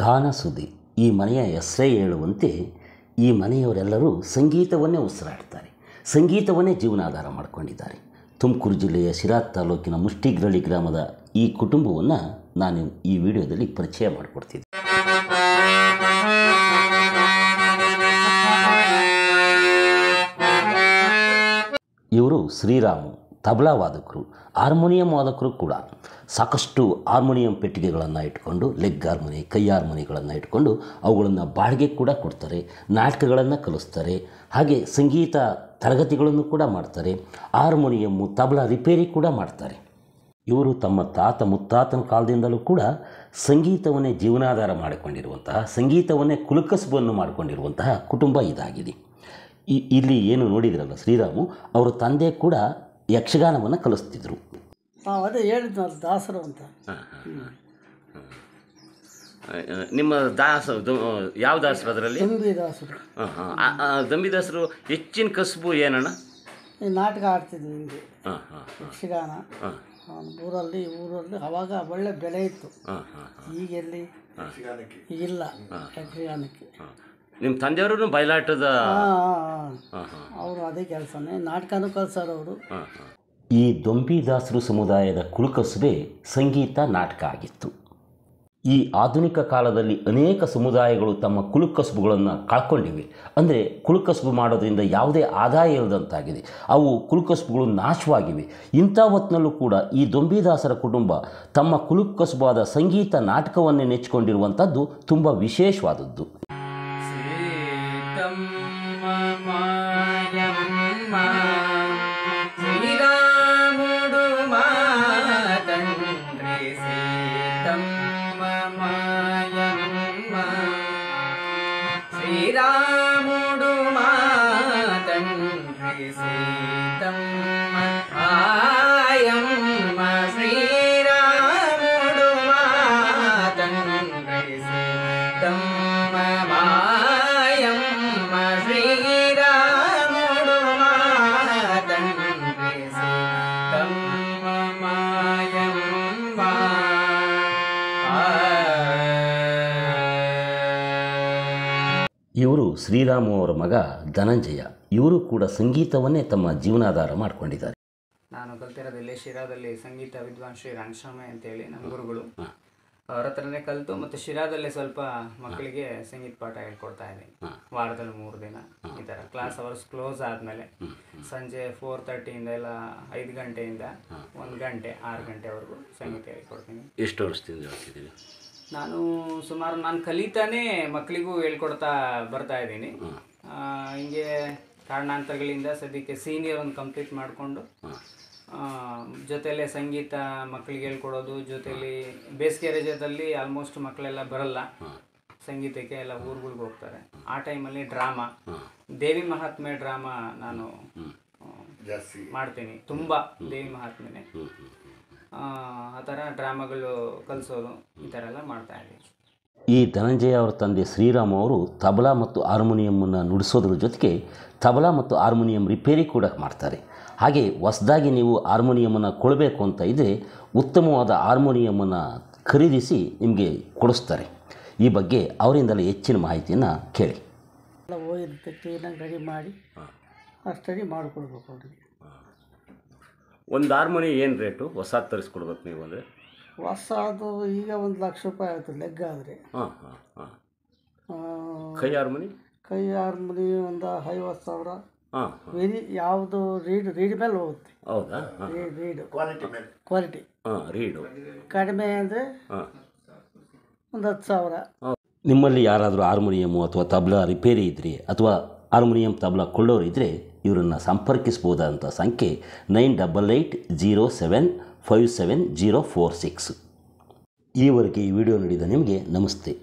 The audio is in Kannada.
ಗಾನ ಸುದ್ದಿ ಈ ಮನೆಯ ಹೆಸರೇ ಹೇಳುವಂತೆ ಈ ಮನೆಯವರೆಲ್ಲರೂ ಸಂಗೀತವನ್ನೇ ಉಸಿರಾಡ್ತಾರೆ ಸಂಗೀತವನ್ನೇ ಜೀವನಾಧಾರ ಮಾಡಿಕೊಂಡಿದ್ದಾರೆ ತುಮಕೂರು ಜಿಲ್ಲೆಯ ಶಿರಾ ತಾಲೂಕಿನ ಮುಷ್ಟಿಗ್ರಳ್ಳಿ ಗ್ರಾಮದ ಈ ಕುಟುಂಬವನ್ನು ನಾನು ಈ ವಿಡಿಯೋದಲ್ಲಿ ಪರಿಚಯ ಮಾಡಿಕೊಡ್ತಿದ್ದೆ ಇವರು ಶ್ರೀರಾಮು ತಬಲಾ ವಾದಕರು ಹಾರ್ಮೋನಿಯಂ ವಾದಕರು ಕೂಡ ಸಾಕಷ್ಟು ಹಾರ್ಮೋನಿಯಂ ಪೆಟ್ಟಿಗೆಗಳನ್ನು ಇಟ್ಕೊಂಡು ಲೆಗ್ ಹಾರ್ಮೋನಿ ಕೈ ಹಾರ್ಮೋನಿಗಳನ್ನು ಇಟ್ಕೊಂಡು ಅವುಗಳನ್ನು ಬಾಡಿಗೆ ಕೂಡ ಕೊಡ್ತಾರೆ ನಾಟಕಗಳನ್ನು ಕಲಿಸ್ತಾರೆ ಹಾಗೆ ಸಂಗೀತ ತರಗತಿಗಳನ್ನು ಕೂಡ ಮಾಡ್ತಾರೆ ಹಾರ್ಮೋನಿಯಮ್ಮು ತಬಲಾ ರಿಪೇರಿ ಕೂಡ ಮಾಡ್ತಾರೆ ಇವರು ತಮ್ಮ ತಾತ ಮುತ್ತಾತನ ಕಾಲದಿಂದಲೂ ಕೂಡ ಸಂಗೀತವನ್ನೇ ಜೀವನಾಧಾರ ಮಾಡಿಕೊಂಡಿರುವಂತಹ ಸಂಗೀತವನ್ನೇ ಕುಲಕಸುಬನ್ನು ಮಾಡಿಕೊಂಡಿರುವಂತಹ ಕುಟುಂಬ ಇದಾಗಿದೆ ಇಲ್ಲಿ ಏನು ನೋಡಿದ್ರಲ್ಲ ಶ್ರೀರಾಮು ಅವರ ತಂದೆ ಕೂಡ ಯಕ್ಷಗಾನವನ್ನು ಕಲಿಸ್ತಿದ್ರು ಅದೇ ಹೇಳಿದ್ನ ದಾಸರು ಅಂತ ನಿಮ್ಮ ದಾಸ ಯಾವ ದಾಸರು ಅದರಲ್ಲಿ ದಂಬಿದಾಸರು ದಂಬಿದಾಸರು ಹೆಚ್ಚಿನ ಕಸುಬು ಏನಣ್ಣ ನಾಟಕ ಆಡ್ತಿದ್ವಿ ಹಿಂಗೆ ಯಕ್ಷಗಾನ ಊರಲ್ಲಿ ಊರಲ್ಲಿ ಅವಾಗ ಒಳ್ಳೆ ಬೆಲೆ ಇತ್ತು ಈಗೆಲ್ಲಿ ಇಲ್ಲ ಯಕ್ಷಗಾನಕ್ಕೆ ನಿಮ್ಮ ತಂದೆಯವರು ಬಯಲಾಟದ ಅವರು ಅದೇ ಕೆಲಸನೇ ನಾಟಕನೂ ಕಲಸಾರ ಅವರು ಈ ದೊಂಬಿದಾಸರು ಸಮುದಾಯದ ಕುಲಕಸುಬೆ ಸಂಗೀತ ನಾಟಕ ಆಗಿತ್ತು ಈ ಆಧುನಿಕ ಕಾಲದಲ್ಲಿ ಅನೇಕ ಸಮುದಾಯಗಳು ತಮ್ಮ ಕುಲುಕಸುಬುಗಳನ್ನು ಕಳ್ಕೊಂಡಿವೆ ಅಂದರೆ ಕುಲುಕಸುಬು ಮಾಡೋದರಿಂದ ಯಾವುದೇ ಆದಾಯ ಇಲ್ಲದಂತಾಗಿದೆ ಅವು ಕುಲುಕಸುಬುಗಳು ನಾಶವಾಗಿವೆ ಇಂಥ ಹೊತ್ತಿನಲ್ಲೂ ಕೂಡ ಈ ದೊಂಬಿದಾಸರ ಕುಟುಂಬ ತಮ್ಮ ಕುಲುಕಸುಬಾದ ಸಂಗೀತ ನಾಟಕವನ್ನೇ ನೆಚ್ಚಿಕೊಂಡಿರುವಂಥದ್ದು ತುಂಬ ವಿಶೇಷವಾದದ್ದು माय श्रीरामोडुमा ಇವರು ಶ್ರೀರಾಮು ಅವರ ಮಗ ಧನಂಜಯ ಇವರು ಕೂಡ ಸಂಗೀತವನ್ನೇ ತಮ್ಮ ಜೀವನಾಧಾರ ಮಾಡಿಕೊಂಡಿದ್ದಾರೆ ನಾನು ಕಲ್ತಿರೋದಿಲ್ಲ ಶಿರಾದಲ್ಲಿ ಸಂಗೀತ ವಿದ್ವಾನ್ ಶ್ರೀ ರಣಸ್ವಾಮಿ ಅಂತೇಳಿ ನಮ್ಮ ಗುರುಗಳು ಅವರ ಹತ್ರನೇ ಕಲಿತು ಮತ್ತು ಶಿರಾದಲ್ಲಿ ಸ್ವಲ್ಪ ಮಕ್ಕಳಿಗೆ ಸಂಗೀತ ಪಾಠ ಹೇಳ್ಕೊಡ್ತಾ ಇದ್ದೀನಿ ವಾರದಲ್ಲಿ ಮೂರು ದಿನ ಈ ಥರ ಕ್ಲಾಸ್ ಅವರ್ಸ್ ಕ್ಲೋಸ್ ಆದಮೇಲೆ ಸಂಜೆ ಫೋರ್ ತರ್ಟಿಯಿಂದ ಎಲ್ಲ ಐದು ಗಂಟೆಯಿಂದ ಒಂದು ಗಂಟೆ ಆರು ಗಂಟೆವರೆಗೂ ಸಂಗೀತ ಹೇಳ್ಕೊಡ್ತೀನಿ ಎಷ್ಟು ವರ್ಷದಿಂದ ನಾನು ಸುಮಾರು ನಾನು ಕಲಿತಾನೇ ಮಕ್ಕಳಿಗೂ ಹೇಳ್ಕೊಡ್ತಾ ಬರ್ತಾ ಇದ್ದೀನಿ ಹಿಂಗೆ ಕಾರಣಾಂತರಗಳಿಂದ ಸದ್ಯಕ್ಕೆ ಸೀನಿಯರ್ ಒಂದು ಕಂಪ್ಲೀಟ್ ಮಾಡಿಕೊಂಡು ಜೊತೆಯಲ್ಲೇ ಸಂಗೀತ ಮಕ್ಕಳಿಗೆ ಹೇಳ್ಕೊಡೋದು ಜೊತೆಯಲ್ಲಿ ಬೇಸಿಗೆ ರಜದಲ್ಲಿ ಆಲ್ಮೋಸ್ಟ್ ಮಕ್ಕಳೆಲ್ಲ ಬರಲ್ಲ ಸಂಗೀತಕ್ಕೆ ಎಲ್ಲ ಊರುಗಳಿಗೆ ಹೋಗ್ತಾರೆ ಆ ಟೈಮಲ್ಲಿ ಡ್ರಾಮಾ ದೇವಿ ಮಹಾತ್ಮೆ ಡ್ರಾಮಾ ನಾನು ಮಾಡ್ತೀನಿ ತುಂಬ ದೇವಿ ಮಹಾತ್ಮೆನೆ ಆ ಥರ ಡ್ರಾಮಾಗಳು ಕಲಿಸೋದು ಈ ಥರ ಎಲ್ಲ ಮಾಡ್ತಾ ಇದ್ದೀವಿ ಈ ಧನಂಜಯ ಅವರ ತಂದೆ ಶ್ರೀರಾಮ್ ಅವರು ತಬಲಾ ಮತ್ತು ಹಾರ್ಮೋನಿಯಮನ್ನು ನುಡಿಸೋದ್ರ ಜೊತೆಗೆ ತಬಲಾ ಮತ್ತು ಹಾರ್ಮೋನಿಯಂ ರಿಪೇರಿ ಕೂಡ ಮಾಡ್ತಾರೆ ಹಾಗೆ ಹೊಸದಾಗಿ ನೀವು ಹಾರ್ಮೋನಿಯಮನ್ನು ಕೊಡಬೇಕು ಅಂತ ಇದ್ದರೆ ಉತ್ತಮವಾದ ಹಾರ್ಮೋನಿಯಮನ್ನು ಖರೀದಿಸಿ ನಿಮಗೆ ಕೊಡಿಸ್ತಾರೆ ಈ ಬಗ್ಗೆ ಅವರಿಂದಲೇ ಹೆಚ್ಚಿನ ಮಾಹಿತಿಯನ್ನು ಕೇಳಿ ಎಲ್ಲ ರೆಡಿ ಮಾಡಿ ಅಷ್ಟಡಿ ಮಾಡಿಕೊಡ್ಬೇಕು ಅವ್ರಿಗೆ ಒಂದು ಹಾರ್ಮೋನಿ ಏನು ರೇಟು ಹೊಸದು ತರಿಸ್ಕೊಡ್ಬೇಕು ನೀವು ಅಂದರೆ ಹೊಸ ಅದು ಈಗ ಒಂದು ಲಕ್ಷ ರೂಪಾಯಿ ಆಯಿತು ಲೆಗ್ ಆದರೆ ಹಾಂ ಹಾಂ ಹಾಂ ಕೈ ಹಾರ್ಮೋನಿ ಕೈ ಹಾರ್ಮೋನಿ ಒಂದು ಐವತ್ತು ಸಾವಿರ ವೆರಿ ಯಾವುದು ರೀಡ್ ರೀಡ್ ಮೇಲೆ ಹೋಗುತ್ತೆ ಹೌದಾ ರೀಡ್ ಕ್ವಾಲಿಟಿ ಮೇಲೆ ಕ್ವಾಲಿಟಿ ಹಾಂ ರೀಡು ಕಡಿಮೆ ಅಂದರೆ ಹಾಂ ಒಂದು ಹತ್ತು ಸಾವಿರ ನಿಮ್ಮಲ್ಲಿ ಯಾರಾದರೂ ಹಾರ್ಮೋನಿಯಮು ಅಥವಾ ತಬ್ಲಾ ರಿಪೇರಿ ಇದ್ದರೆ ಅಥವಾ ಹಾರ್ಮೋನಿಯಂ ತಬ್ಲಾ ಕೊಳ್ಳೋರು ಇದ್ರೆ ಇವರನ್ನು ಸಂಪರ್ಕಿಸ್ಬೋದಾದಂಥ ಸಂಖ್ಯೆ nine double eight zero seven five seven zero four six ಈವರೆಗೆ ಈ ವಿಡಿಯೋ ನೋಡಿದ ನಿಮಗೆ ನಮಸ್ತೆ